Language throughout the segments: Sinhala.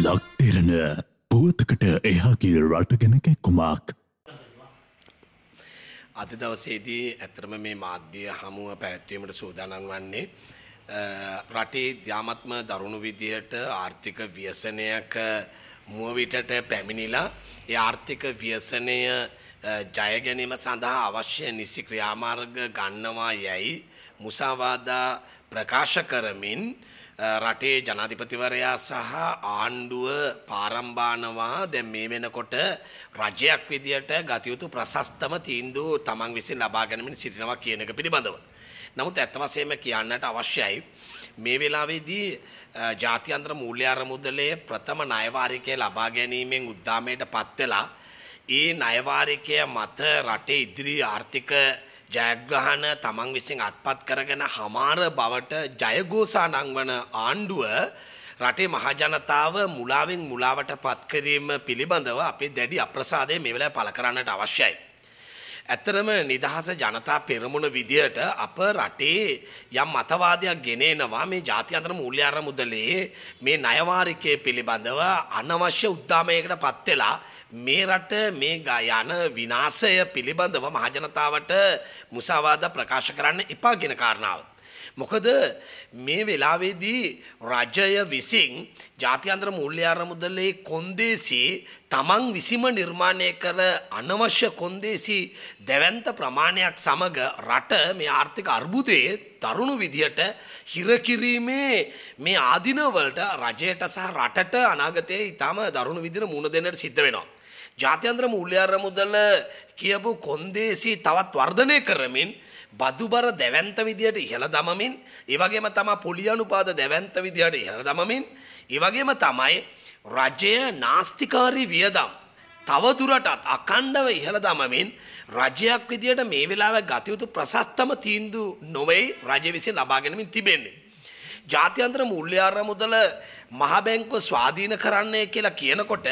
ලක්තිරණ පුවතකට එහාගේ රටගෙන කැක්කුමක්. අද දවසේදී ඇතරම මේ මාධ්‍ය හමුව පැවැත්වීමට සූදානම් වන්නේ. රටේ ද්‍යාමත්ම දරුණු විදියට ආර්ථික ව්‍යසනයක මුවවිටට පැමිණිලා ඒ ආර්ථික ව්‍යසනය ජයගැනීම සඳහා අවශ්‍ය නිසි ක්‍රියාමාර්ග ගන්නවා යැයි මුසාවාදා ප්‍රකාශ කරමින් රටේ ජනාධිපතිවරයා සහ ආණ්ඩුව පාරම්බානවා දැන් මේ වෙනකොට රජයක් විදියට ගතයුතු ප්‍රශස්තම තීන්දුව තමන් විසින් ලබා ගැනීමෙන් සිටිනවා කියන එක පිළිබඳව. නමුත් ඇත්ත වශයෙන්ම කියන්නට අවශ්‍යයි මේ වෙලාවේදී ජාත්‍යන්තර මූල්‍ය අරමුදලේ ප්‍රථම ණයවාරිකය ලබා ගැනීමෙන් උද්දාමයට පත් වෙලා ඒ ණයවාරිකය මත රටේ ඉදිරි ආර්ථික ජයග්‍රහණ තමන් විසින් අත්පත් කරගෙන හමාර බවට ජයගෝසා නංවන ආණ්ඩුව රටේ මහජනතාව මුලාවෙන් මුලාවට පත්කිරීම පිළිබඳව අපේ දැඩි අප්‍රසාදය මෙවලා පළ කරන්නට අවශ්‍යයි. ඇත්තරම නිදහස ජනතා පෙරමුණ විදියට අප රටේ යම් මතවාදයක් ගෙනෙනවා මේ ජාති අතර මුූල්‍යාර මුදලේ මේ නයවාරිකය පිළිබඳව අනවශ්‍ය උද්දාමයකට පත්වෙලා මේ රට මේ ගයන විනාසය පිළිබඳව මහජනතාවට මුසාවාද ප්‍රකාශ කරන්න එපා ගෙන කාරණාව. මොකද මේ වෙලාවේදී රජය විසින් ජාත්‍යන්තර මූල්‍ය අරමුදලේ කොන්දේසි තමන් විසිම නිර්මාණය කළ අනවශ්‍ය කොන්දේසි දැවැන්ත ප්‍රමාණයක් සමග රට මේ ආර්ථික අර්බුදයේ තරුණු විදියට හිරකිරීමේ මේ ආධිනවලට රජයට සහ රටට අනාගතයේ ඉතාම දරුණු විදිහට මුණ දෙන්නට සිද්ධ වෙනවා. ජාත්‍යන්තර මූල්‍ය අරමුදල කියපු කොන්දේසි තවත් වර්ධනය කරමින් බදුබර දැවැන්ත විදියට ඉහළ දමමින් ඒවගේම තමා පොලියනුපාද දැවැන්ත විදියට ඉහළ දමමින් ඒවගේම තමයි රජය නාස්තිකාරී වියදම් තවදුරටත් අකණ්ඩව ඉහළ දමමින් රජයක් විදියට මේ වෙලාව ගතයුතු ප්‍රසස්තම තීන්දු නොවෙයි රජ විසින් ලබාගෙනමින් තිබෙන්නේ. ජාත්‍යන්ත්‍ර මුල්්‍යාර මුදල මහබැංකුව ස්වාධීන කරන්නේ කියලා කියනකොට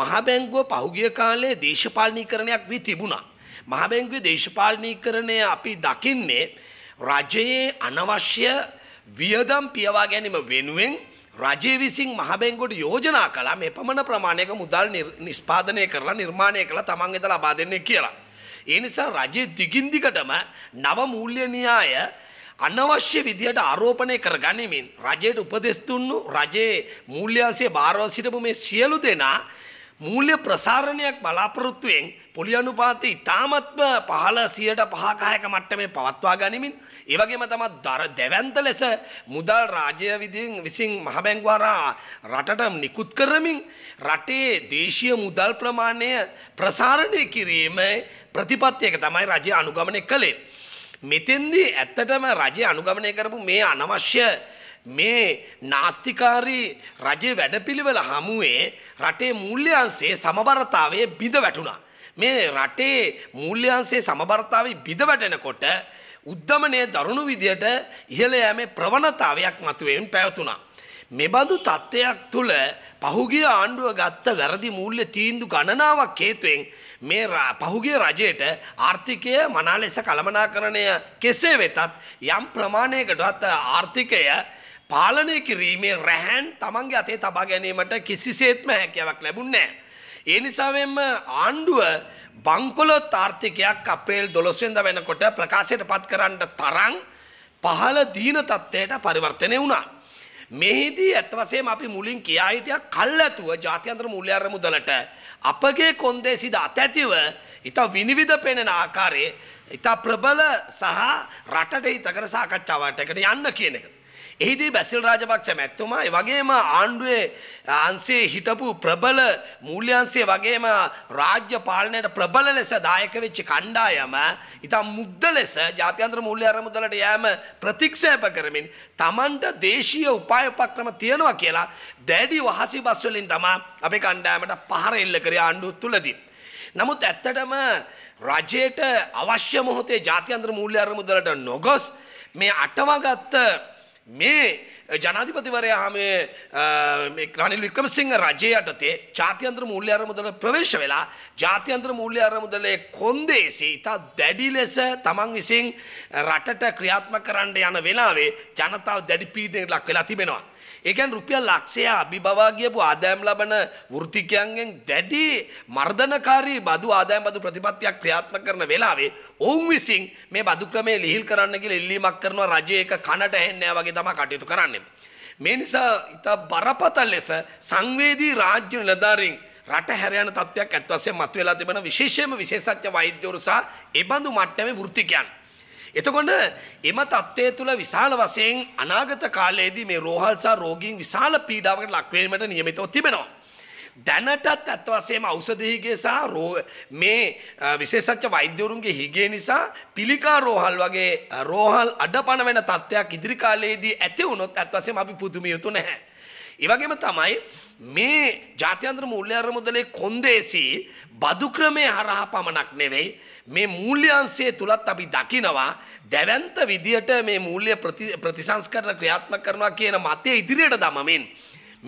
මහබැංගුව පහුගිය කාලේ දේශපාලනීකරණයක් වී තිබුණා. මහබැංකුවේ දේශපාලනීකරණය අපි දකින්නේ රජයේ අනවශ්‍ය වියදම් පියවා ගැනීම වෙනුවෙන් රජය විසින් මහබැංගොට යෝජනා කලා මේ පමණ ප්‍රමාණයක මුදල් නිස්පාදනය කරලා නිර්මාණය කළ තමන් එත ලබා දෙන්නේ කියලා. ඒ නිසා රජය දිගින්දිකටම නව මූල්‍ය න්‍යාය අනවශ්‍ය විදිහට ආරෝපණය කර ගනිමින් රජයට උපදෙස් දුන්නු රජයේ මූල්‍යංශයේ භාරව සිටපු මේ සියලු දෙනා මූල්‍ය ප්‍රසාරණයක් බලාපොරොත්තුවෙන් පොලි අනුපාතය ඉතාමත්ම පහළ සියයට පහකායක මට්ටමේ පවත්වා ගනිමින් ඒවගේම තමත් දර දෙවන්ත ලෙස මුදල් රාජය විදින් විසින් මහබැංගවරා රටට නිකුත් කරමින් රටේ දේශීය මුදල් ප්‍රමාණය ප්‍රසාරණය කිරීම ප්‍රතිපත්තියක තමයි රජය අනුගමනය කළේ. මෙතෙන්දී ඇත්තටම රජය අනුගමනය කරපු මේ අනවශ්‍ය මේ නාස්තිකාරී රජයේ වැඩපිළිවෙල හමුවේ රටේ මූල්‍යංශයේ සමබරතාවය බිඳ වැටුණා. මේ රටේ මූල්‍යංශයේ සමබරතාවය බිඳ වැටෙනකොට උද්දමනයේ දරුණු විදියට ඉහළ යෑමේ ප්‍රවණතාවයක් මතුවෙමින් පැවතුණා. මෙබඳු තත්ත්වයක් තුළ පහුගිය ආණ්ඩුව ගත්ත වැරදි මූල්‍ය තීන්දු ගණනාවක් හේතුවෙන් මේ පහුගිය රජයට ආර්ථිකය මනා ලෙස කළමනාකරණය කෙසේ වෙතත් යම් ප්‍රමාණයකටවත් ආර්ථිකය පාලනය කිරීමේ රැහැන් තමන්ගේ අතේ තබා ගැනීමට කිසිසේත්ම හැකියාවක් ලැබුණේ ඒ නිසාවෙන්ම ආණ්ඩුව බංකොලොත් ආර්ථිකයක් අප්‍රේල් 12 වෙනිදා වෙනකොට ප්‍රකාශයට පත් කරන්න තරම් පහළ දීන තත්ත්වයට පරිවර්තනය වුණා. මෙහිදී ඇත්ත වශයෙන්ම අපි මුලින් කියා හිටියා කල්ැතුව ජාත්‍යන්තර මූල්‍ය අරමුදලට අපගේ කොන්දේසිද අතැතිව ඊට විනිවිද පෙනෙන ආකාරයේ ඊට ප්‍රබල සහ රටට හිතකර සාකච්ඡාවකට යන්න කියන එක. එහිදී බැසිල් රාජපක්ෂ මැතිතුමා ඒ වගේම ආණ්ඩුවේ අංශයේ හිටපු ප්‍රබල මූල්‍යංශයේ වගේම රාජ්‍ය පාලනයට ප්‍රබල ලෙස දායක වෙච්ච කණ්ඩායම ඉතා මුග්ධ ලෙස ජාත්‍යන්තර මූල්‍ය අරමුදලට යෑම ප්‍රතික්ෂේප කරමින් Tamanට දේශීය උපාය උපක්‍රම තියෙනවා කියලා දැඩි වහසිබස් වලින් තමයි අපේ කණ්ඩායමට පහර එල්ල කරේ ආණ්ඩුව තුලදී. නමුත් ඇත්තටම රජයට අවශ්‍ය මොහොතේ ජාත්‍යන්තර මූල්‍ය අරමුදලට නොගොස් මේ අටවගත්ත මේ ජනාධිපතිවරයා මේ රනිල් වික්‍රමසිංහ රජය යටතේ ජාත්‍යන්තර මූල්‍ය අරමුදල ප්‍රවේශ වෙලා ජාත්‍යන්තර මූල්‍ය අරමුදලේ කොන්දේසි ඉතා දැඩි ලෙස තමන් විසින් රටට ක්‍රියාත්මක කරන්න යන වෙලාවේ ජනතාව දැඩි පීඩනයකට ලක් වෙලා තිබෙනවා. ඒකන් රුපියල් ලක්ෂය අභිබවා කියපු ආදායම් ලබන වෘත්තිකයන්ගෙන් දැඩි මර්ධනකාරී බදු ආදායම් බදු ප්‍රතිපත්තියක් ක්‍රියාත්මක කරන වෙලාවේ ඔවුන් විසින් මේ බදු ක්‍රමය ලිහිල් කරන්න කියලා ඉල්ලීමක් කරනවා රජය ඒක කනට ඇහෙන්නේ වගේ තමයි කටයුතු කරන්නේ. මේ නිසා ඉතා බරපතල ලෙස සංවේදී රාජ්‍ය නිලධාරීන් රට හැර යන තත්ත්වයක් ඇත්ත වශයෙන්ම මතුවලා තිබෙන විශේෂයෙන්ම විශේෂඥ වෛද්‍යවරු සහ ඒ බඳු මට්ටමේ වෘත්තිකයන් එතකොට එම தත්ත්වය තුළ විශාල වශයෙන් අනාගත කාලයේදී මේ රෝහල් සහ රෝගීන් විශාල පීඩාවකට ලක් වීමට නියමිතව තිබෙනවා. දැනටත් ඇත්ත වශයෙන්ම ඖෂධීගේ සහ මේ විශේෂඥ වෛද්‍යවරුන්ගේ හිගේ නිසා පිළිකා රෝහල් වගේ රෝහල් අඩපණ වෙන තත්ත්වයක් ඉදිරි කාලයේදී ඇති වුණොත් ඇත්ත වශයෙන්ම අපි පුදුමිය යුතු නැහැ. ඒ වගේම තමයි මේ ජාත්‍යන්ත්‍ර මුල්්‍යාර මුදලේ කොන්දේසි බදු ක්‍රමය හරහා පමණක් නෙවෙයි මේ මූල්‍යංශයේ තුලත් අපි දකිනවා දැවැන්ත විදියට මේ මූල්‍ය ප්‍රතිසංස්කරණ ක්‍රියාත්මක කරනවා කියන මතය ඉදිරියට දමමින්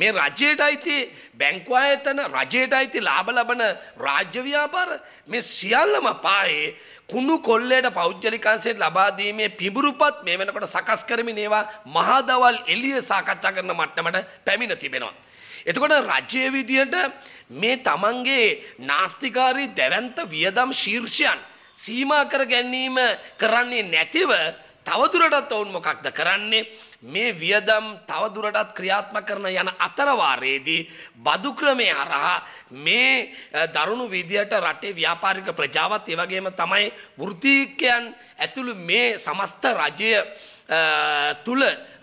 මේ රජයට අයිති බැංකු ආයතන රජයට අයිති ලාභ ලබන රාජ්‍ය ව්‍යාපාර මේ සියල්ලම පායේ කුණු කොල්ලේට පෞද්ගලිකංශයට ලබා දීමේ පිඹුරුපත් මේ වෙනකොට සකස් කරමින් ඒවා මහදවල් එළිය සාකච්ඡා කරන මට්ටමට පැමිණ තිබෙනවා එතකොට රජය විදියට මේ තමන්ගේ නාස්තිකාරී දැවන්ත වියදම් ශීර්ෂයන් සීමා කර ගැනීම කරන්නේ නැතිව තවදුරටත් ඔවුන් මොකක්ද කරන්නේ මේ වියදම් තවදුරටත් ක්‍රියාත්මක කරන යන අතරවාරයේදී බදු ක්‍රමයේ හරහා මේ දරුණු විදියට රටේ ව්‍යාපාරික ප්‍රජාවත් ඒ වගේම තමයි වෘත්තීකයන් ඇතුළු මේ සමස්ත රජය තුල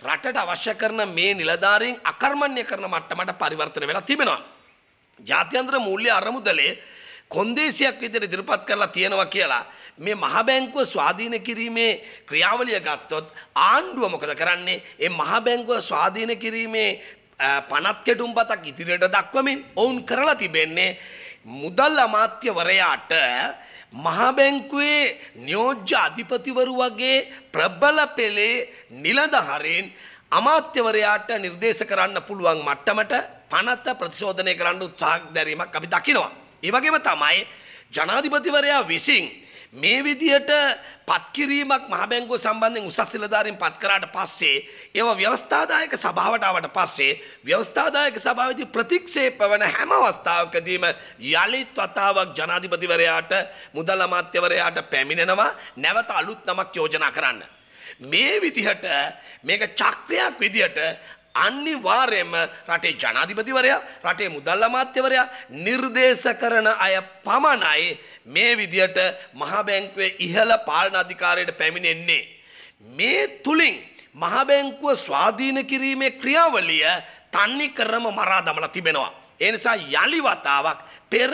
රටට අවශ්‍ය කරන මේ නිලධාරීන් අකර්මණ්‍ය කරන මට්ටමට පරිවර්තන වෙලා තිබෙනවා. ජාත්‍යන්තර මූල්‍ය අරමුදලේ කොන්දේසියක් විදිහට ඉදිරිපත් කරලා තියෙනවා කියලා මේ මහ බැංකුව ස්වාධීන කිරීමේ ක්‍රියාවලිය ගත්තොත් ආණ්ඩුව මොකද කරන්නේ? මේ මහ බැංකුව ස්වාධීන කිරීමේ පනත් කෙටුම්පතක් ඉදිරියට දක්වමින් ඔවුන් කරලා තිබෙන්නේ මුදල් අමාත්‍යවරයාට මහා බැංකුවේ නියෝජ්‍ය අධිපතිවරු වගේ ප්‍රබල පෙළේ නිලධාරීන් අමාත්‍යවරයාට නිර්දේශ කරන්න පුළුවන් මට්ටමට පනත ප්‍රතිශෝධනය කරන්න උත්සාහ දැරීමක් අපි දකිනවා. ඒවගේම තමයි ජනාධිපතිවරයා විසින් මේ විදියට පත්කිරීමක් මහබැංගුව සම්බන්ධයෙන් උසස් නිලධාරීන් පත් කරාට පස්සේ ඒව ව්‍යවස්ථාදායක සභාවට ආවට පස්සේ ව්‍යවස්ථාදායක සභාවේදී ප්‍රතික්ෂේප වන හැම අවස්ථාවකදීම යලිත් වතාවක් ජනාධිපතිවරයාට මුදල් අමාත්‍යවරයාට පැමිණෙනවා නැවත අලුත් නමක් යෝජනා කරන්න. මේ විදිහට මේක චක්‍රයක් විදිහට අනිවාර්යයෙන්ම රටේ ජනාධිපතිවරයා රටේ මුදල් අමාත්‍යවරයා නිර්දේශ කරන අය පමණයි මේ විදියට මහා බැංකුවේ ඉහළ පාලන අධිකාරියට පැමිණෙන්නේ මේ තුලින් මහා බැංකුව ස්වාධීන කිරීමේ ක්‍රියාවලිය තන්නේ කරම මරා දමලා තිබෙනවා ඒ නිසා යලි වතාවක් පෙර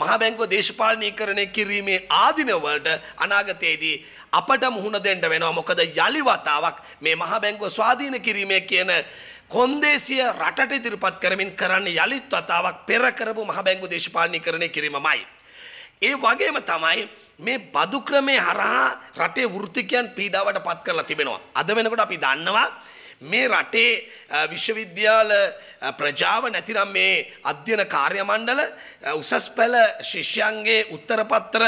මහ බැංකුව දේශපාලනීකරණය කිරීමේ ආධිනවලට අනාගතයේදී අපට මුහුණ දෙන්න වෙනවා. මොකද යලි වතාවක් මේ මහ බැංකුව ස්වාධීන කිරීමේ කියන කොන්දේසිය රටට ඉදිරිපත් කරමින් කරන්න යලිත් වතාවක් පෙර කරපු මහ බැංකුව දේශපාලනීකරණය කිරීමමයි. ඒ වගේම තමයි මේ බදු ක්‍රමේ හරහා රටේ වෘත්තිකයන් පීඩාවට පත් කරලා තිබෙනවා. අද වෙනකොට අපි දන්නවා මේ රටේ විශ්වවිද්‍යාල ප්‍රජාව නැතිනම් මේ අධ්‍යන කාර්යමණ්ඩල උසස් පැල ශිෂ්‍යන්ගේ උත්තරපත්තර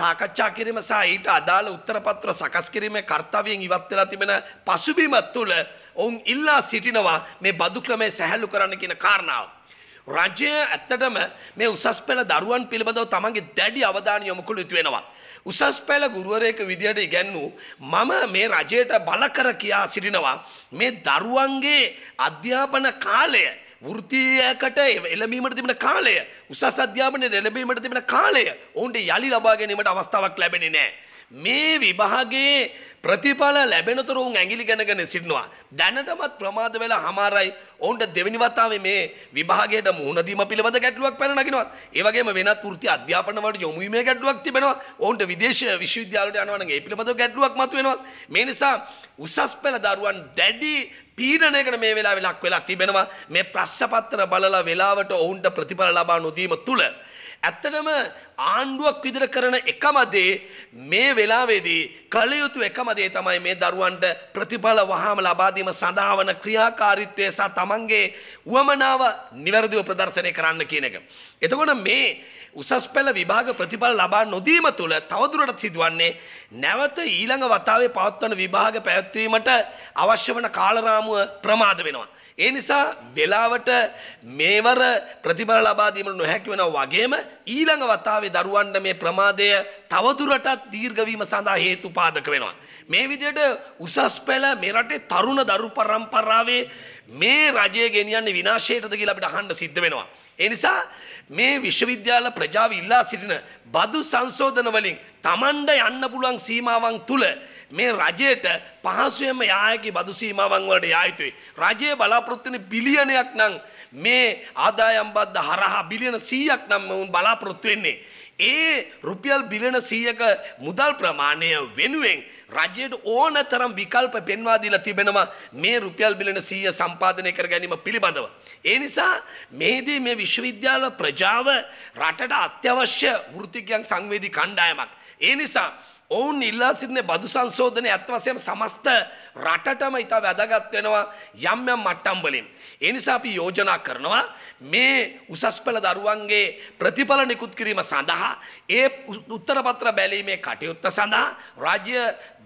සාකච්ඡා කිරීම සහ ඊට අදාළ උත්තරපත්‍ර සකස් කිරීමේ කාර්යයෙන් ඉවත් වෙලා තිබෙන පසුබිම තුළ ඔවුන් ඉල්ලා සිටිනවා මේ බදු ක්‍රමය සැහැල්ලු කරන්න කියන කාරණාව. රජය ඇත්තටම මේ උසස් පෙළ දරුවන් පිළිබඳව තමන්ගේ දැඩි අවධානය යොමු කළ යුතු වෙනවා. උසස් පෙළ ගුරුවරයෙකු විදියට ඉගැන්වූ මම මේ රජයට බල කර කියා සිටිනවා මේ දරුවන්ගේ අධ්‍යාපන කාලය වෘතියකට එළඹීමට තිබෙන කාලය උසස් අධ්‍යාපනයට එළඹීමට තිබෙන කාලය ඔවුන්ට යළි ලබා ගැනීමට අවස්ථාවක් ලැබෙන්නේ නැහැ. මේ විභාගයේ ප්‍රතිඵල ලැබෙනතුර උන් ඇඟිලි ගැනගෙන සිටිනවා. දැනටමත් ප්‍රමාද වෙලා හමාරයි ඔවුන්ට දෙවෙනි වතාවේ මේ විභාගයට මුහුණ දීම පිළිබඳ ගැටලුවක් පැන නගිනවා. ඒ වගේම වෙනත් වෘත්ති අධ්‍යාපන වලට යොමු වීමේ ගැටලුවක් තිබෙනවා. ඔවුන්ට විදේශ විශ්වවිද්‍යාලවලට යනවා නම් ඒ පිළිබඳව ගැටලුවක් මතුවෙනවා. මේ නිසා උසස් පෙළ දරුවන් දැඩි පීඩනයකට මේ වෙලාවේ ලක් වෙලා තිබෙනවා. මේ ප්‍රශ්න පත්‍ර බලලා වෙලාවට ඔවුන්ට ප්‍රතිඵල ලබා නොදීම තුළ ඇත්තටම ආණ්ඩුවක් විදිර කරන එකමදේ මේ වෙලාවේදී කළයුතු එකමදේ තමයි මේ දරුවන්ට ප්‍රතිඵල වහාම ලබාදීම සඳහාවන ක්‍රියාකාරීත්වය සහ තමන්ගේ වුවමනාව නිවැරදිව ප්‍රදර්ශනය කරන්න කියන එක. එතකොට මේ උසස් පෙළ විභාග ප්‍රතිඵල ලබා නොදීම තුළ තවදුරටත් සිදුවන්නේ නැවත ඊළඟ වතාවේ පවත්වන විභාග පැවැත්වීමට අවශ්‍ය වන කාලරාමුව ප්‍රමාද වෙනවා. ඒ නිසා වෙලාවට මේවර ප්‍රතිඵල ලබා දීම නොහැකි වෙනවා වගේම ඊළඟ වතාවේ දරුවන්ට මේ ප්‍රමාදය තවදුරටත් දීර්ඝ වීම සඳහා හේතු පාදක වෙනවා. මේ විදිහට උසස් පෙළ මේ රටේ තරුණ දරු පරම්පරාවේ මේ රජය ගෙනියන්නේ විනාශයටද කියලා අපිට අහන්න සිද්ධ වෙනවා. ඒ නිසා මේ විශ්වවිද්‍යාල ප්‍රජාව ඉල්ලා සිටින බදු සංශෝධන වලින් Tamanda යන්න පුළුවන් සීමාවන් තුල මේ රජයට පහසුවෙන්ම යායකි බදු සීමාවන් වලට යා යුතුයි. රජයේ බලාපොරොත්තු වෙන බිලියනයක් නම් මේ ආදායම් බද්ද හරහා බිලියන 100ක් නම් වුන් බලාපොරොත්තු වෙන්නේ. ඒ රුපියල් බිලියන 100ක මුදල් ප්‍රමාණය වෙනුවෙන් රජයට ඕනතරම් විකල්ප පෙන්වා දීලා තිබෙනවා මේ රුපියල් බිලියන 100 සම්පාදනය කර ගැනීම පිළිබඳව. ඒ නිසා මේදී මේ විශ්වවිද්‍යාල ප්‍රජාව රටට අත්‍යවශ්‍ය වෘත්තිකයන් සංවේදී කණ්ඩායමක්. ඒ නිසා ඔවුන් ඉල්ලා සිටින බදු සංශෝධනය ඇත්ත වශයෙන්ම සමස්ත රටටම ඉතා වැදගත් වෙනවා යම් යම් මට්ටම් වලින්. ඒ නිසා අපි යෝජනා කරනවා මේ උසස් පෙළ දරුවන්ගේ ප්‍රතිඵල නිකුත් කිරීම සඳහා ඒ උත්තර පත්‍ර බැලීමේ කටයුත්ත සඳහා රාජ්‍ය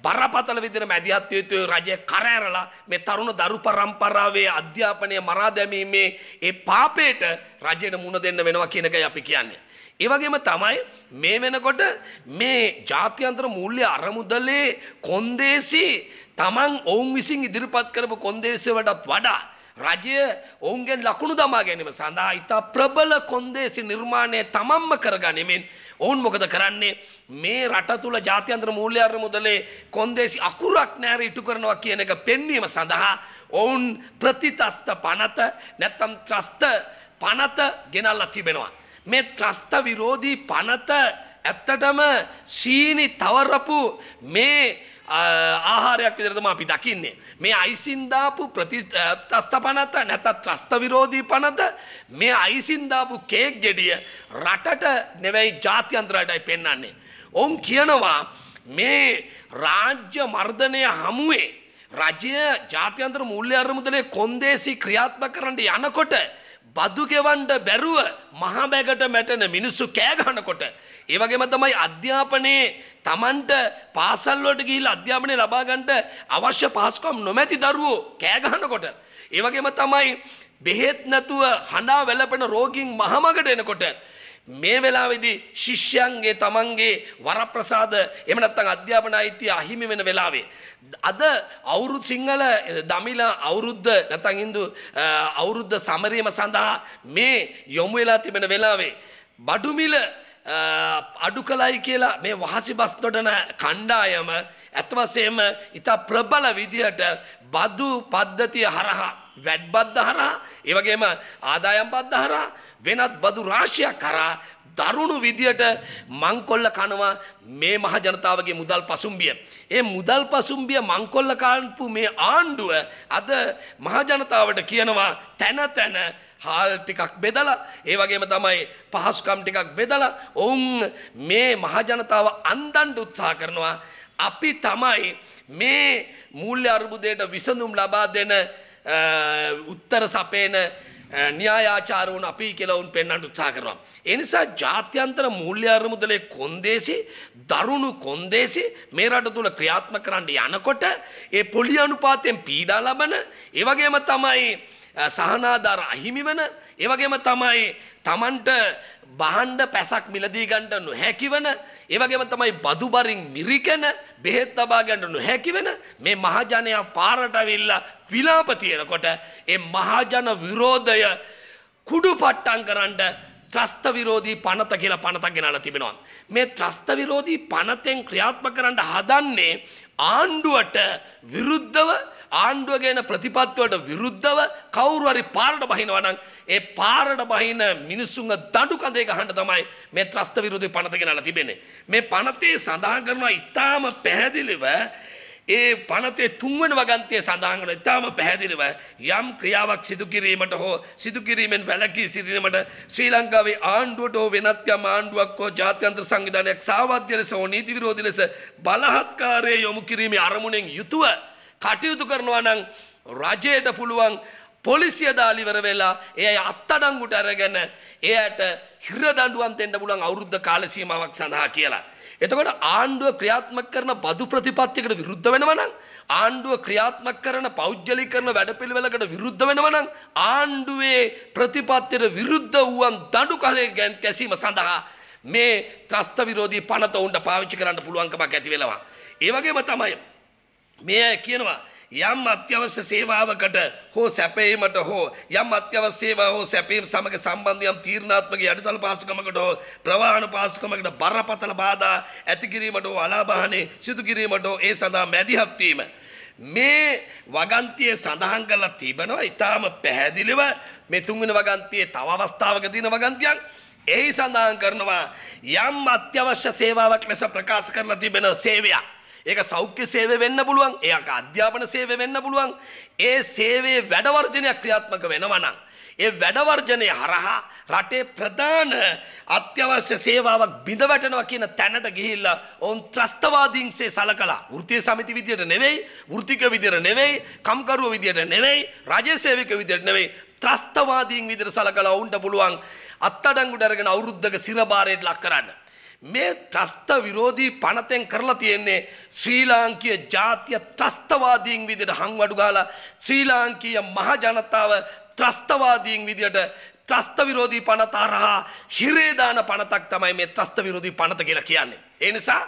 බරපතල විදිහට මැදිහත් යුතු රජය කර ඇරලා මේ තරුණ දරු පරම්පරාවේ අධ්‍යාපනය මරා දැමීමේ ඒ පාපයට රජයට මුහුණ දෙන්න වෙනවා කියන එකයි අපි කියන්නේ. ඒ වගේම තමයි මේ වෙනකොට මේ ජාත්‍යන්තර මූල්‍ය අරමුදලේ කොන්දේසි තමන් ඔවුන් විසින් ඉදිරිපත් කරපු කොන්දේසිය වඩාත් වඩා රජය ඔවුන්ගෙන් ලකුණු දමා ගැනීම සඳහා ඉතා ප්‍රබල කොන්දේසි නිර්මාණය තමන්ම කරගනිමින් ඔවුන් මොකද කරන්නේ මේ රට තුළ ජාත්‍යන්තර මූල්‍ය අරමුදලේ කොන්දේසි අකුරක් නැර ඉටු කරනවා කියන එක පෙන්වීම සඳහා ඔවුන් ප්‍රතිතස්ත පනත නැත්තම් ත්‍රස්ත පනත ගෙනල්ලා තිබෙනවා මේ ත්‍රස්ත විරෝධී පනත ඇත්තටම සීනි තවරපු මේ ආහාරයක් විදිහට තමයි අපි දකින්නේ. මේ අයිසින් දාපු ප්‍රතිස්ත පනත නැත්නම් ත්‍රස්ත විරෝධී පනත මේ අයිසින් දාපු කේක් ගෙඩිය රටට නෙවෙයි ජාත්‍යන්තරයටයි පෙන්වන්නේ. ඔවුන් කියනවා මේ රාජ්‍ය මර්ධනය හමුවේ රජය ජාත්‍යන්තර මූල්‍ය අරමුදලේ කොන්දේසි ක්‍රියාත්මක කරන්න යනකොට බදු ගෙවන්ඩ බැරුව මහබැගට මැටන මිනිස්සු කෑගහනකොට. ඒවගේම තමයි අධ්‍යාපනයේ තමන්ට පාසල්ලොට ගිල් අධ්‍යාපනය ලබාගන්ට අවශ්‍ය පහස්කොම් නොමැති දරුවෝ කෑගහනකොට. ඒවගේම තමයි බෙහෙත් නැතුව හඬා වැලපෙන රෝගින් මහමකට එනකොට මේ වෙලාවේදී ශිෂ්‍යයන්ගේ තමන්ගේ වරප්‍රසාද එහෙම නැත්නම් අධ්‍යාපන අයිතිය අහිමි වෙන වෙලාවේ අද අවුරුදු සිංහල දමිල අවුරුද්ද නැත්නම් Hindu අවුරුද්ද සමරීම සඳහා මේ යොමු වෙලා තිබෙන වෙලාවේ බඩුමිල අඩු කළයි කියලා මේ වහසි බස් තොටන කණ්ඩායම ඇත්වසේම ඉතා ප්‍රබල විදිහට බදු පද්ධතිය හරහා වැඩ්බද්ධ හරහා ඒ වගේම ආදායම් බද්ධ හරහා වෙනත් බදු රාශියක් කරා දරුණු විදියට මංකොල්ල කනවා මේ මහ ජනතාවගේ මුදල් පසුම්බිය. ඒ මුදල් පසුම්බිය මංකොල්ල කාන්පු මේ ආණ්ඩුව අද මහ ජනතාවට කියනවා තැන තැන හාල් ටිකක් බෙදලා ඒ වගේම තමයි පහසුකම් ටිකක් බෙදලා ඔවුන් මේ මහ ජනතාව අන්දන්ඩ උත්සාහ කරනවා අපි තමයි මේ මූල්‍ය අර්බුදයට විසඳුම් ලබා දෙන උත්තර සපේන Eh, න්‍යායාචාරවුන් අපි කියලා උන් පෙන්වන්න උත්සාහ කරනවා. ඒ නිසා ජාත්‍යන්තර මූල්‍ය අරමුදලේ කොන්දේසි දරුණු කොන්දේසි මේ රට තුල ක්‍රියාත්මක කරන්න යනකොට ඒ පොලි අනුපාතයෙන් පීඩා ලබන ඒ වගේම තමයි eh, සහනාධාර අහිමි වෙන ඒ වගේම තමයි Tamanට බහන්ඩ පැසක් මිලදී ගන්නට නොහැකිවන ඒ වගේම තමයි බදු බරින් මිරිකන බෙහෙත් තබා ගන්නට නොහැකිවන මේ මහජනයා පාරට අවිල්ලා විලාප තියෙනකොට ඒ මහජන විරෝධය කුඩු පට්ටම් කරන්න ත්‍රස්ත විරෝධී පනත කියලා පනතක් ගෙනලා තිබෙනවා මේ ත්‍රස්ත විරෝධී පනතෙන් ක්‍රියාත්මක කරන්න හදන්නේ ආණ්ඩුවට විරුද්ධව ආණ්ඩුව ගැන ප්‍රතිපත්තිවලට විරුද්ධව කවුරු හරි පාරට බහිනවා නම් ඒ පාරට බහින මිනිසුන්ගේ දඬු කඳේ ගහන්න තමයි මේ ත්‍රස්ත විරෝධී පනත ගෙනලා තිබෙන්නේ. මේ පනතේ සඳහන් කරනවා ඊටාම පැහැදිලිව ඒ පනතේ තුන්වන වගන්තිය සඳහන් කරන ඊටාම පැහැදිලිව යම් ක්‍රියාවක් සිදු කිරීමට හෝ සිදු කිරීමෙන් වැළකී සිටීමට ශ්‍රී ලංකාවේ ආණ්ඩුවට හෝ වෙනත් යම් ආණ්ඩුවක් හෝ ජාත්‍යන්තර සංවිධානයක් සාවද්‍ය ලෙස හෝ නීති විරෝධී ලෙස බලහත්කාරයේ යොමු කිරීමේ අරමුණෙන් යුතුව කටයුතු කරනවා නම් රජයට පුළුවන් පොලිසිය දාලිවර වෙලා ඒ අය අත්තඩංගුට අරගෙන එයට හිර දඬුවම් දෙන්න පුළුවන් අවුරුද්ද කාල සීමාවක් සඳහා කියලා. එතකොට ආණ්ඩුව ක්‍රියාත්මක කරන බදු ප්‍රතිපත්තියකට විරුද්ධ වෙනවා නම් ආණ්ඩුව ක්‍රියාත්මක කරන පෞද්ගලීකරණ වැඩපිළිවෙලකට විරුද්ධ වෙනවා නම් ආණ්ඩුවේ ප්‍රතිපත්තියට විරුද්ධ වූවන් දඬු කලේ ගැසීම සඳහා මේ ත්‍රස්ත විරෝධී පනත උණ්ඩ පාවිච්චි කරන්න පුළුවන්කමක් ඇති වෙනවා. ඒ වගේම තමයි මේ අය කියනවා යම් අත්‍යවශ්‍ය සේවාවකට හෝ සැපීමට හෝ යම් අත්‍යවශ්‍යව හෝ සැපීම සමග සම්බන්ධයම් තීරණාත්මක යටිතල පාසුකමකට හෝ ප්‍රවාහන පාසුකමකට බරපතල බාධා ඇති කිරීමට හෝ අලාභහනේ සිදු කිරීමට හෝ ඒ සඳහා මැදිහත් වීම මේ වගන්තිය සඳහන් කරලා තිබෙනවා ඊටාම පැහැදිලිව මේ තුන්වෙනි වගන්තියේ තව අවස්ථාවක තියෙන වගන්තියක් ඒ සඳහන් කරනවා යම් අත්‍යවශ්‍ය සේවාවක් ලෙස ප්‍රකාශ කරලා තිබෙන සේවයක් ඒක සෞඛ්‍ය සේවය වෙන්න පුළුවන් ඒක අධ්‍යාපන සේවය වෙන්න පුළුවන් ඒ සේවයේ වැඩවර්ජනයක් ක්‍රියාත්මක වෙනවා නම් ඒ වැඩවර්ජනය හරහා රටේ ප්‍රධාන අත්‍යවශ්‍ය සේවාවක් බිඳවැටෙනවා කියන තැනට ගිහිල්ලා ඔවුන් ත්‍රස්තවාදීන්සේ සලකලා වෘත්තීය සමිති විදියට නෙවෙයි වෘත්තික විදියට නෙවෙයි කම්කරුව විදියට නෙවෙයි රජයේ සේවක විදියට නෙවෙයි ත්‍රස්තවාදීන් විදියට සලකලා ඔවුන්ට පුළුවන් අත්අඩංගුවට අරගෙන අවුරුද්දක සිරබාරයට ලක් කරන්න මේ ත්‍රස්ත විරෝධී පනතෙන් කරලා තියෙන්නේ ශ්‍රී ලාංකීය ජාතිය ත්‍රස්තවාදීන් විදිහට හංවඩු ගාලා ශ්‍රී ලාංකීය මහ ජනතාව ත්‍රස්තවාදීන් විදිහට ත්‍රස්ත විරෝධී පනත හරහා හිරේ දාන පනතක් තමයි මේ ත්‍රස්ත විරෝධී පනත කියලා කියන්නේ. ඒ නිසා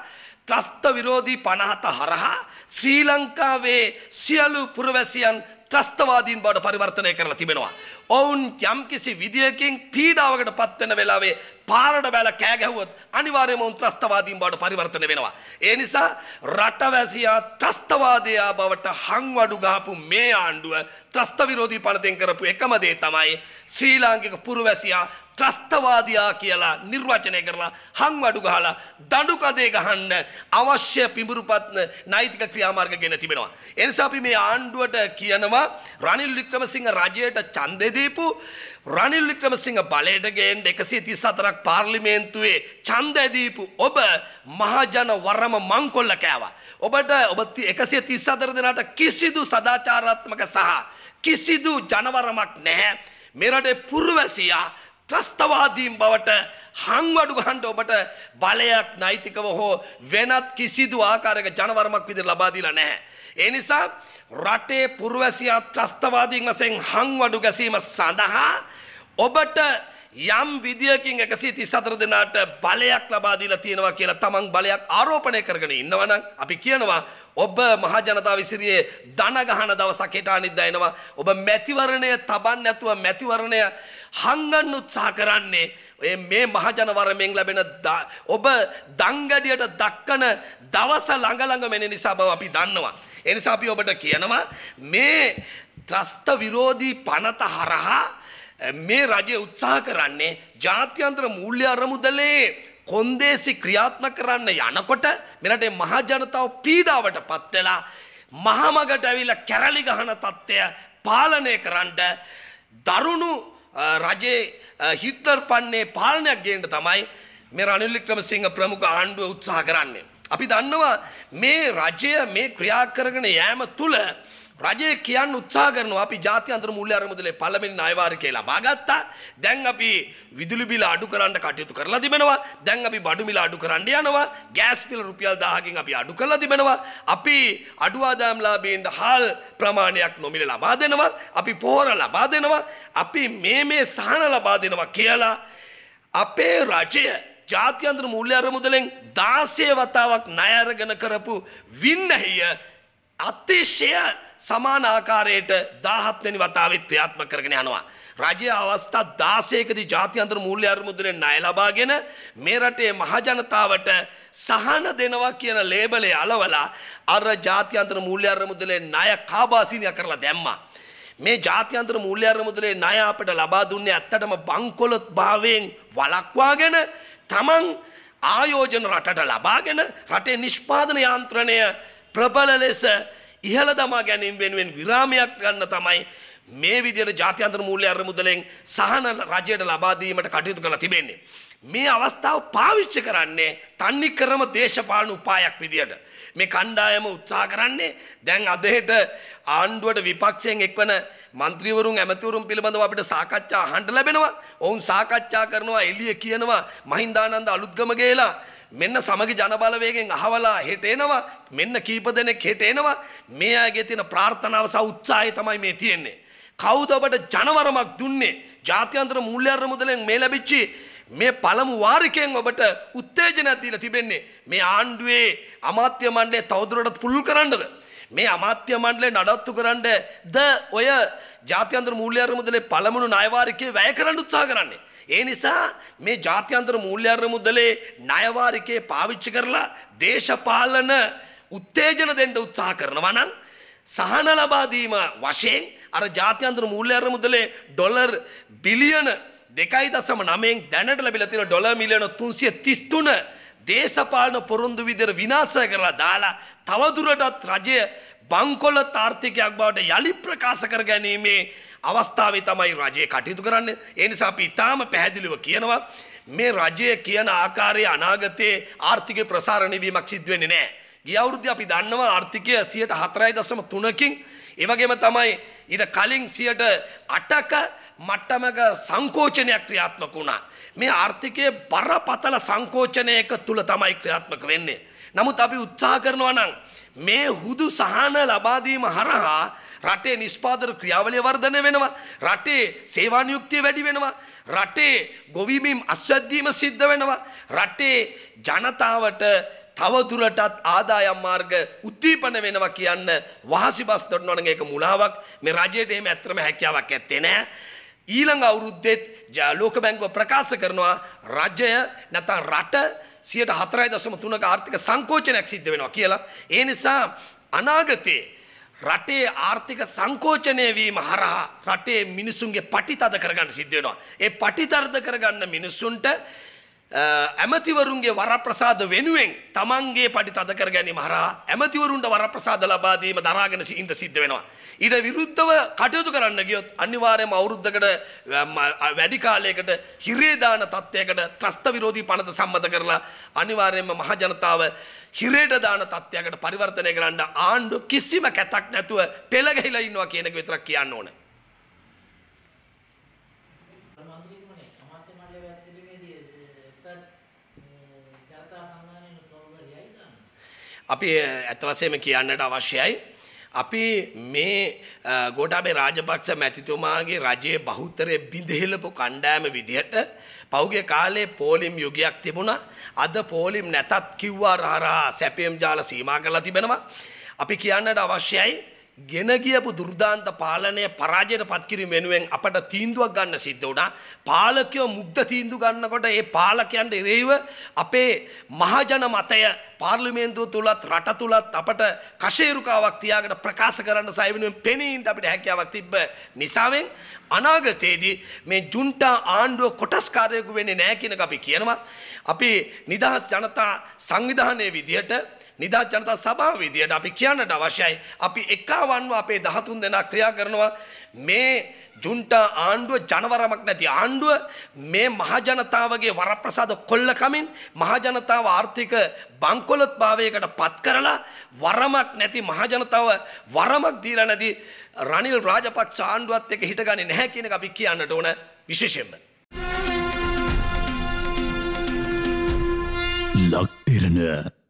ත්‍රස්ත විරෝධී පනහත හරහා ශ්‍රී ලංකාවේ සියලු පුරවැසියන් ත්‍රස්තවාදීන් බවට පරිවර්තනය කරලා තිබෙනවා. ඔවුන් යම්කිසි විදියකින් පීඩාවකට පත්වෙන වෙලාවේ පාරට බැල කෑ ගැහුවොත් අනිවාර්යයෙන්ම උන් ත්‍රස්තවාදීන් බවට පරිවර්තනය වෙනවා. ඒ නිසා රටවැසියා ත්‍රස්තවාදයා බවට හංවඩු ගහපු මේ ආණ්ඩුව ත්‍රස්ත විරෝධී පනතෙන් කරපු එකම දේ තමයි ශ්‍රී ලාංකික පුරවැසියා ත්‍රස්තවාදියා කියලා නිර්වචනය කරලා හංවඩු ගහලා දඬු කදේ ගහන්න අවශ්‍ය පිඹුරුපත්න නෛතික ක්‍රියාමාර්ග ගෙන තිබෙනවා. ඒ නිසා අපි මේ ආණ්ඩුවට කියනවා රනිල් වික්‍රමසිංහ රජයට ඡන්දේ දීපු රනිල් වික්‍රමසිංහ බලයට ගේන්න 134ක් පාර්ලිමේන්තුවේ ඡන්ද දීපු ඔබ මහජන වරම මංකොල්ල කෑවා. ඔබට ඔබ 134 දෙනාට කිසිදු සදාචාරාත්මක සහ කිසිදු ජනවරමක් නැහැ. මෙරටේ පුරවැසියා ත්‍රස්තවාදීන් බවට හංවඩු ගහන්න ඔබට බලයක් නෛතිකව හෝ වෙනත් කිසිදු ආකාරයක ජනවරමක් විදිහට ලබා දීලා නැහැ. ඒ නිසා රටේ පුරවැසියා ත්‍රස්තවාදීන් වශයෙන් හංවඩු ගැසීම සඳහා ඔබට යම් විදියකින් 134 දෙනාට බලයක් ලබා දීලා තියෙනවා කියලා තමන් බලයක් ආරෝපණය කරගෙන ඉන්නවා නම් අපි කියනවා ඔබ මහ ජනතාව ඉසිරියේ ධන ගහන දවසක් හිටානිද්ද එනවා ඔබ මැතිවරණය තබන්න නැතුව මැතිවරණය හංගන්න උත්සාහ කරන්නේ ඔය මේ මහ ජනවරමෙන් ලැබෙන ඔබ දංගඩියට දක්කන දවස ළඟ ළඟම එන නිසා බව අපි දන්නවා ඒ නිසා අපි ඔබට කියනවා මේ ත්‍රස්ත විරෝධී පනත හරහා Eh, මේ රජය උත්සාහ කරන්නේ ජාත්‍යන්තර මූල්‍ය අරමුදලේ කොන්දේසි ක්‍රියාත්මක කරන්න යනකොට මෙරටේ මහා ජනතාව පීඩාවටපත් වෙලා මහමගට ඇවිල්ලා කැරලි ගහන తත්වය පාලනය කරන්න දරුණු eh, රජේ eh, හිට්ලර් පන්නේ පාලනයක් ගේන්න තමයි මේ රනිල් වික්‍රමසිංහ ප්‍රමුඛ ආණ්ඩුව උත්සාහ කරන්නේ. අපි දන්නවා මේ රජය මේ ක්‍රියා කරගෙන යෑම තුළ රජය කියන්න උත්සා කරනවා අපි ජාත්‍යන්තර මුල්‍ය අරමුදලේ පළවෙනි ණයවාරි කියලා බාගත්තා. දැන් අපි විදුලි බිල අඩු කරන්න කටයුතු කරලා තිබෙනවා. දැන් අපි බඩු මිල අඩු කරන්න යනවා. ගෑස් බිල රුපියල් 1000කින් අපි අඩු කරලා තිබෙනවා. අපි අඩු ආදායම් ලාභයෙන් හාල් ප්‍රමාණයක් නොමිල ලබා දෙනවා. අපි පොහොර ලබා දෙනවා. අපි මේ මේ සහන ලබා දෙනවා කියලා අපේ රජය ජාත්‍යන්තර මුල්‍ය අරමුදලෙන් 16 වතාවක් ණය අරගෙන කරපු වින්නහිය අතිශය සමාන ආකාරයට 17 වෙනි වතාවෙත් ක්‍රියාත්මක කරගෙන යනවා. රජයේ අවස්ථා 16කදී ජාත්‍යන්තර මූල්‍ය අරමුදලෙන් ණය ලබාගෙන මේ රටේ මහජනතාවට සහන දෙනවා කියන ලේබලේ අලවලා අර ජාත්‍යන්තර මූල්‍ය අරමුදලෙන් ණය කාබාසිනිය කරලා දැම්මා. මේ ජාත්‍යන්තර මූල්‍ය අරමුදලේ ණය අපට ලබා දුන්නේ ඇත්තටම බංකොලොත් භාවයෙන් වළක්වාගෙන තමන් ආයෝජන රටට ලබාගෙන රටේ නිෂ්පාදන යාන්ත්‍රණය ප්‍රබල ලෙස ඉහළ දමා ගැනීම වෙනුවෙන් විරාමයක් ගන්න තමයි මේ විදිහට ජාත්‍යන්තර මූල්‍ය අරමුදලෙන් සහන රජයට ලබා දීමට කටයුතු කරලා තිබෙන්නේ. මේ අවස්ථාව පාවිච්චි කරන්නේ තන්නි ක්‍රම දේශපාලන උපායක් විදියට. මේ කණ්ඩායම උත්සාහ කරන්නේ දැන් අදහෙට ආණ්ඩුවට විපක්ෂයෙන් එක්වන මන්ත්‍රීවරුන් ඇමතිවරුන් පිළිබඳව අපිට සාකච්ඡා අහන්න ලැබෙනවා. ඔවුන් සාකච්ඡා කරනවා එළිය කියනවා මහින්දානන්ද අලුත්ගම ගේලා මෙන්න සමගි ජනබලවේගෙන් අහවලා හෙට එනවා මෙන්න කීප දෙනෙක් හෙට එනවා මේ අයගේ තියෙන ප්‍රාර්ථනාව සහ උත්සාහය තමයි මේ තියෙන්නේ කවුද ඔබට ජනවරමක් දුන්නේ ජාත්‍යන්තර මූල්‍යාර්ථ මුදලෙන් මේ ලැබිච්චි මේ පළමු වාරිකයෙන් ඔබට උත්තේජනයක් දීලා තිබෙන්නේ මේ ආණ්ඩුවේ අමාත්‍ය මණ්ඩලය තවදුරටත් පුළුල් කරන්නද මේ අමාත්‍ය මණ්ඩලය නඩත්තු කරන්න ද ඔය ජාත්‍යන්තර මූල්‍යාර්ථ මුදලේ පළමුණු ණයවාරිකය වැය කරන්න උත්සාහ කරන්නේ ඒ නිසා මේ ජාත්‍යන්තර මූල්‍යාර්ණ මුදලේ ණයවාරිකේ පාවිච්චි කරලා දේශපාලන උත්තේජන දෙන්න උත්සාහ කරනවා නම් සහන ලබා දීම වශයෙන් අර ජාත්‍යන්තර මූල්‍යාර්ණ මුදලේ ඩොලර් බිලියන 2.9න් දැනට ලැබිලා තියෙන ඩොලර් මිලියන 333 දේශපාලන පොරොන්දු විදිහට විනාශ කරලා දාලා තවදුරටත් රජය බංකොල තාර්ථිකයක් බවට යලි ප්‍රකාශ කර ගැනීමේ අවස්ථාවේ තමයි රජය කටයුතු කරන්නේ. ඒ නිසා අපි ඊටාම පැහැදිලිව කියනවා මේ රජය කියන ආකාරයේ අනාගතයේ ආර්ථික ප්‍රසාරණය වීමක් සිද්ධ වෙන්නේ නැහැ. ගිය අවුරුද්දේ අපි දන්නවා ආර්ථිකය 4.3කින් ඒ වගේම තමයි ඊට කලින් 8ක මට්ටමක සංකෝචනයක් ක්‍රියාත්මක වුණා. මේ ආර්ථිකයේ බරපතල සංකෝචනයක තුල තමයි ක්‍රියාත්මක වෙන්නේ. නමුත් අපි උත්සාහ කරනවා නම් මේ හුදු සහන ලබා දීම හරහා රටේ නිෂ්පාදන ක්‍රියාවලිය වර්ධනය වෙනවා. රටේ සේවා නියුක්තිය වැඩි වෙනවා. රටේ ගොවිබිම් අස්වැද්දීම සිද්ධ වෙනවා. රටේ ජනතාවට තවදුරටත් ආදායම් මාර්ග උද්දීපන වෙනවා කියන්න වහසි බස් දොඩනවා නම් ඒක මුලාවක්. මේ රජයට එහෙම ඇත්තම හැකියාවක් ඇත්තේ නැහැ. ඊළඟ අවුරුද්දෙත් ලෝක බැංකුව ප්‍රකාශ කරනවා රජය නැත්නම් රට 4.3ක ආර්ථික සංකෝචනයක් සිද්ධ වෙනවා කියලා. ඒ නිසා අනාගතයේ රටේ ආර්ථික සංකෝචනය වීම හරහා රටේ මිනිසුන්ගේ පටිතද කරගන්න සිද්ධ වෙනවා. ඒ පටිතර්ද කරගන්න මිනිස්සුන්ට ඇමතිවරුන්ගේ වරප්‍රසාද වෙනුවෙන් තමන්ගේ පටි තද කර ගැනීම හරහා ඇමතිවරුන්ට වරප්‍රසාද ලබා දීම දරාගෙන ඉඳ සිද්ධ වෙනවා. ඊට විරුද්ධව කටයුතු කරන්න ගියොත් අනිවාර්යයෙන්ම අවුරුද්දකට වැඩි කාලයකට හිරේ දාන තත්ත්වයකට ත්‍රස්ත විරෝධී පනත සම්මත කරලා අනිවාර්යයෙන්ම මහ ජනතාව හිරේට දාන තත්ත්වයකට පරිවර්තනය කරන්න ආණ්ඩුව කිසිම කැතක් නැතුව පෙළ ගහිලා ඉන්නවා කියන එක විතරක් කියන්න ඕනේ. අපි eh, ඇත්ත වශයෙන්ම කියන්නට අවශ්‍යයි. අපි මේ eh, ගෝඨාභය රාජපක්ෂ මැතිතුමාගේ රජයේ බහුතරයේ බිඳහෙලපු කණ්ඩායම විදිහට පෞගේ කාලේ පෝලිම් යුගයක් තිබුණා. අද පෝලිම් නැතත් කිව්වා රහරා සැපියම් ජාල සීමා කරලා තිබෙනවා. අපි කියන්නට අවශ්‍යයි ගෙන ගියපු දුර්දාන්ත පාලනය පරාජයට පත්කිරීම වෙනුවෙන් අපට තීන්දුවක් ගන්න සිද්ධ වුණා. පාලකයෝ මුග්ධ තීන්දුව ගන්නකොට ඒ පාලකයන්ට එරෙහිව අපේ මහජන මතය පාර්ලිමේන්තුව තුලත් රට තුලත් අපට කශේරුකාවක් තියාගෙන ප්‍රකාශ කරන්න සහ වෙනුවෙන් පෙනීන්න අපිට හැකියාවක් තිබ්බ නිසාවෙන් අනාගතයේදී මේ ජුන්ටා ආණ්ඩුව කොටස්කාරයෙකු වෙන්නේ නැහැ කියනක අපි කියනවා. අපි නිදහස් ජනතා සංවිධානයේ විදියට නිදහස් ජනතා සභාව විදියට අපි කියන්නට අවශ්‍යයි. අපි එකවන්ව අපේ 13 දෙනා ක්‍රියා කරනවා මේ ජුන්ටා ආණ්ඩුව ජනවරමක් නැති ආණ්ඩුව මේ මහජනතාවගේ වරප්‍රසාද කොල්ලකමින් මහජනතාව ආර්ථික බංකොලොත්භාවයකට පත් කරලා වරමක් නැති මහජනතාව වරමක් දීලා නැති රනිල් රාජපක්ෂ ආණ්ඩුවත් එක්ක හිටගන්නේ නැහැ කියන එක අපි කියන්නට ඕන විශේෂයෙන්ම. ලක්තිරණ